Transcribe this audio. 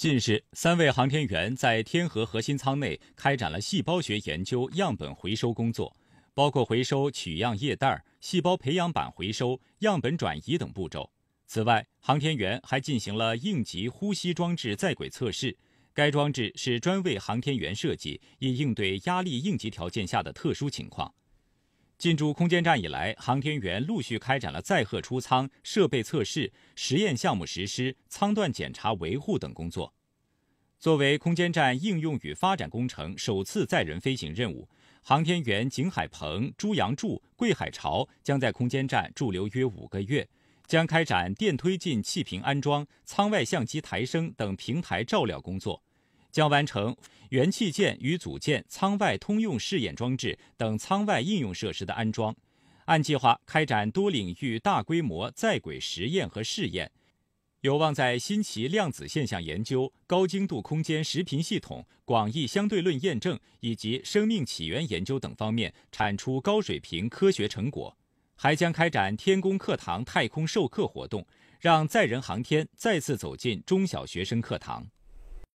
近日，三位航天员在天河核心舱内开展了细胞学研究样本回收工作，包括回收取样液袋、细胞培养板回收、样本转移等步骤。此外，航天员还进行了应急呼吸装置在轨测试，该装置是专为航天员设计，以应对压力应急条件下的特殊情况。进驻空间站以来，航天员陆续开展了载荷出舱、设备测试、实验项目实施、舱段检查维护等工作。作为空间站应用与发展工程首次载人飞行任务，航天员景海鹏、朱杨柱、桂海潮将在空间站驻留约五个月，将开展电推进气瓶安装、舱外相机抬升等平台照料工作。将完成元器件与组件、舱外通用试验装置等舱外应用设施的安装，按计划开展多领域大规模在轨实验和试验，有望在新奇量子现象研究、高精度空间时频系统、广义相对论验证以及生命起源研究等方面产出高水平科学成果。还将开展“天宫课堂”太空授课活动，让载人航天再次走进中小学生课堂。